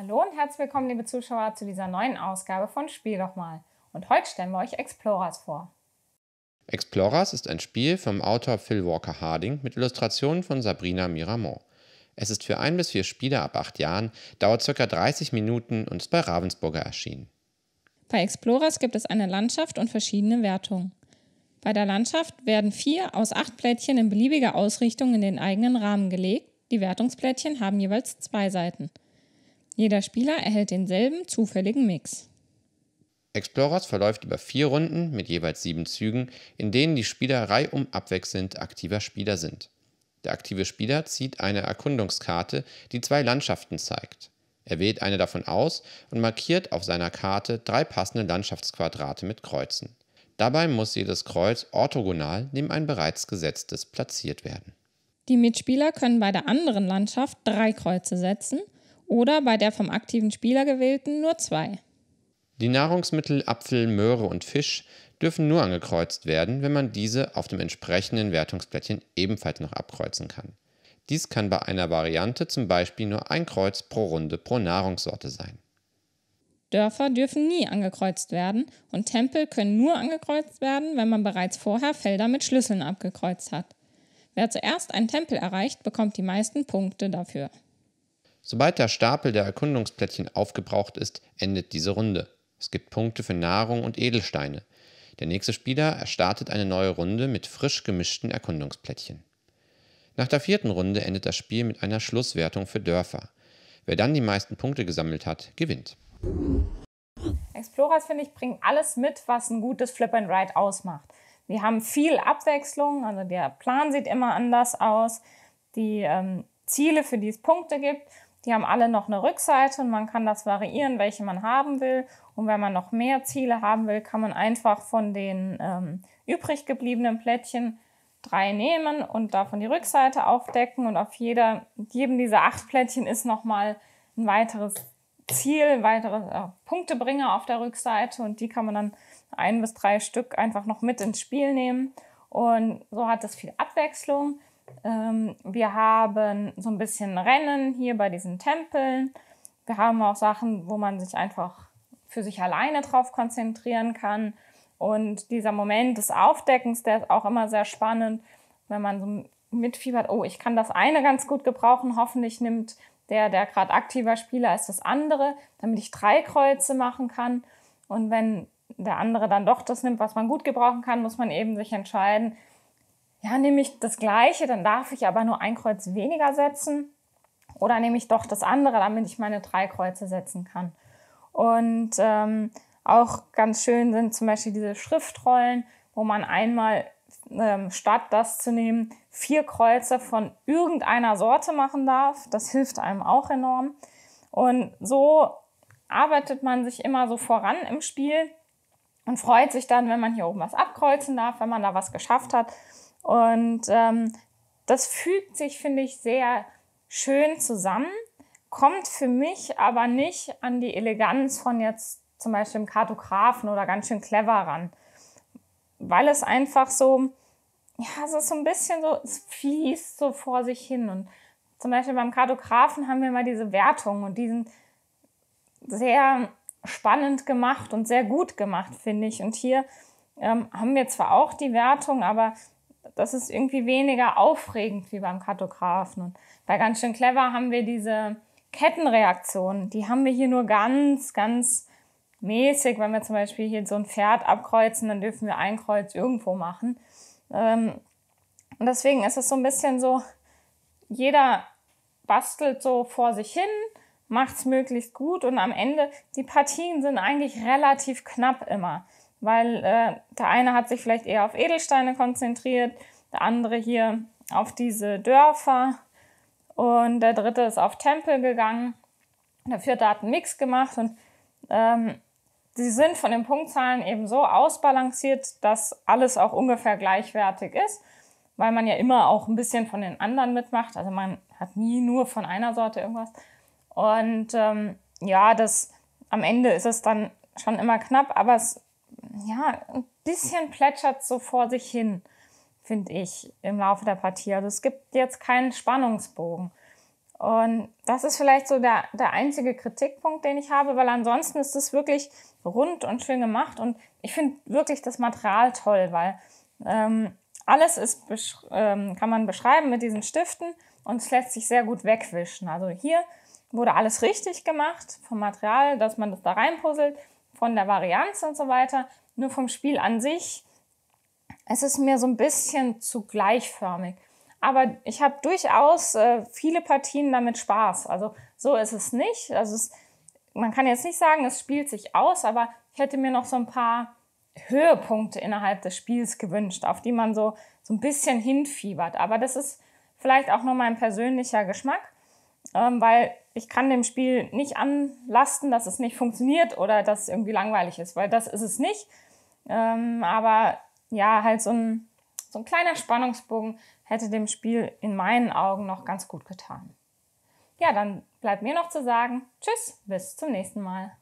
Hallo und herzlich willkommen, liebe Zuschauer, zu dieser neuen Ausgabe von Spiel doch mal. Und heute stellen wir euch Explorers vor. Explorers ist ein Spiel vom Autor Phil Walker Harding mit Illustrationen von Sabrina Miramont. Es ist für ein bis vier Spieler ab acht Jahren, dauert ca. 30 Minuten und ist bei Ravensburger erschienen. Bei Explorers gibt es eine Landschaft und verschiedene Wertungen. Bei der Landschaft werden vier aus acht Plättchen in beliebiger Ausrichtung in den eigenen Rahmen gelegt. Die Wertungsplättchen haben jeweils zwei Seiten. Jeder Spieler erhält denselben zufälligen Mix. Explorers verläuft über vier Runden mit jeweils sieben Zügen, in denen die Spieler reihum abwechselnd aktiver Spieler sind. Der aktive Spieler zieht eine Erkundungskarte, die zwei Landschaften zeigt. Er wählt eine davon aus und markiert auf seiner Karte drei passende Landschaftsquadrate mit Kreuzen. Dabei muss jedes Kreuz orthogonal neben ein bereits gesetztes platziert werden. Die Mitspieler können bei der anderen Landschaft drei Kreuze setzen – oder bei der vom aktiven Spieler gewählten nur zwei. Die Nahrungsmittel Apfel, Möhre und Fisch dürfen nur angekreuzt werden, wenn man diese auf dem entsprechenden Wertungsblättchen ebenfalls noch abkreuzen kann. Dies kann bei einer Variante zum Beispiel nur ein Kreuz pro Runde pro Nahrungssorte sein. Dörfer dürfen nie angekreuzt werden und Tempel können nur angekreuzt werden, wenn man bereits vorher Felder mit Schlüsseln abgekreuzt hat. Wer zuerst einen Tempel erreicht, bekommt die meisten Punkte dafür. Sobald der Stapel der Erkundungsplättchen aufgebraucht ist, endet diese Runde. Es gibt Punkte für Nahrung und Edelsteine. Der nächste Spieler startet eine neue Runde mit frisch gemischten Erkundungsplättchen. Nach der vierten Runde endet das Spiel mit einer Schlusswertung für Dörfer. Wer dann die meisten Punkte gesammelt hat, gewinnt. Explorers, finde ich, bringen alles mit, was ein gutes Flip and Ride ausmacht. Wir haben viel Abwechslung, also der Plan sieht immer anders aus, die ähm, Ziele, für die es Punkte gibt die haben alle noch eine Rückseite und man kann das variieren, welche man haben will. Und wenn man noch mehr Ziele haben will, kann man einfach von den ähm, übrig gebliebenen Plättchen drei nehmen und davon die Rückseite aufdecken. Und auf jeder, jedem dieser acht Plättchen ist nochmal ein weiteres Ziel, ein weiteres äh, Punktebringer auf der Rückseite. Und die kann man dann ein bis drei Stück einfach noch mit ins Spiel nehmen. Und so hat es viel Abwechslung. Ähm, wir haben so ein bisschen Rennen hier bei diesen Tempeln. Wir haben auch Sachen, wo man sich einfach für sich alleine drauf konzentrieren kann. Und dieser Moment des Aufdeckens, der ist auch immer sehr spannend, wenn man so mitfiebert, oh, ich kann das eine ganz gut gebrauchen, hoffentlich nimmt der, der gerade aktiver Spieler ist, das andere, damit ich drei Kreuze machen kann. Und wenn der andere dann doch das nimmt, was man gut gebrauchen kann, muss man eben sich entscheiden, ja, nehme ich das gleiche, dann darf ich aber nur ein Kreuz weniger setzen oder nehme ich doch das andere, damit ich meine drei Kreuze setzen kann. Und ähm, auch ganz schön sind zum Beispiel diese Schriftrollen, wo man einmal ähm, statt das zu nehmen, vier Kreuze von irgendeiner Sorte machen darf. Das hilft einem auch enorm. Und so arbeitet man sich immer so voran im Spiel und freut sich dann, wenn man hier oben was abkreuzen darf, wenn man da was geschafft hat. Und ähm, das fügt sich, finde ich, sehr schön zusammen, kommt für mich aber nicht an die Eleganz von jetzt zum Beispiel im Kartografen oder ganz schön clever ran, weil es einfach so, ja, es ist so ein bisschen so, es fließt so vor sich hin. Und zum Beispiel beim Kartografen haben wir mal diese Wertungen und die sind sehr spannend gemacht und sehr gut gemacht, finde ich. Und hier ähm, haben wir zwar auch die Wertung, aber das ist irgendwie weniger aufregend wie beim Kartografen. Und bei ganz schön clever haben wir diese Kettenreaktionen, die haben wir hier nur ganz, ganz mäßig. Wenn wir zum Beispiel hier so ein Pferd abkreuzen, dann dürfen wir ein Kreuz irgendwo machen. Ähm, und deswegen ist es so ein bisschen so, jeder bastelt so vor sich hin, macht es möglichst gut und am Ende, die Partien sind eigentlich relativ knapp immer weil äh, der eine hat sich vielleicht eher auf Edelsteine konzentriert, der andere hier auf diese Dörfer und der dritte ist auf Tempel gegangen, der vierte hat einen Mix gemacht und ähm, sie sind von den Punktzahlen eben so ausbalanciert, dass alles auch ungefähr gleichwertig ist, weil man ja immer auch ein bisschen von den anderen mitmacht, also man hat nie nur von einer Sorte irgendwas und ähm, ja, das am Ende ist es dann schon immer knapp, aber es ja, ein bisschen plätschert so vor sich hin, finde ich, im Laufe der Partie. Also es gibt jetzt keinen Spannungsbogen. Und das ist vielleicht so der, der einzige Kritikpunkt, den ich habe, weil ansonsten ist es wirklich rund und schön gemacht. Und ich finde wirklich das Material toll, weil ähm, alles ist, ähm, kann man beschreiben mit diesen Stiften und es lässt sich sehr gut wegwischen. Also hier wurde alles richtig gemacht vom Material, dass man das da reinpuzzelt von der Varianz und so weiter, nur vom Spiel an sich. Es ist mir so ein bisschen zu gleichförmig. Aber ich habe durchaus äh, viele Partien damit Spaß. Also so ist es nicht. Also es, man kann jetzt nicht sagen, es spielt sich aus, aber ich hätte mir noch so ein paar Höhepunkte innerhalb des Spiels gewünscht, auf die man so, so ein bisschen hinfiebert. Aber das ist vielleicht auch nur mein persönlicher Geschmack ähm, weil ich kann dem Spiel nicht anlasten, dass es nicht funktioniert oder dass es irgendwie langweilig ist, weil das ist es nicht. Ähm, aber ja, halt so ein, so ein kleiner Spannungsbogen hätte dem Spiel in meinen Augen noch ganz gut getan. Ja, dann bleibt mir noch zu sagen, tschüss, bis zum nächsten Mal.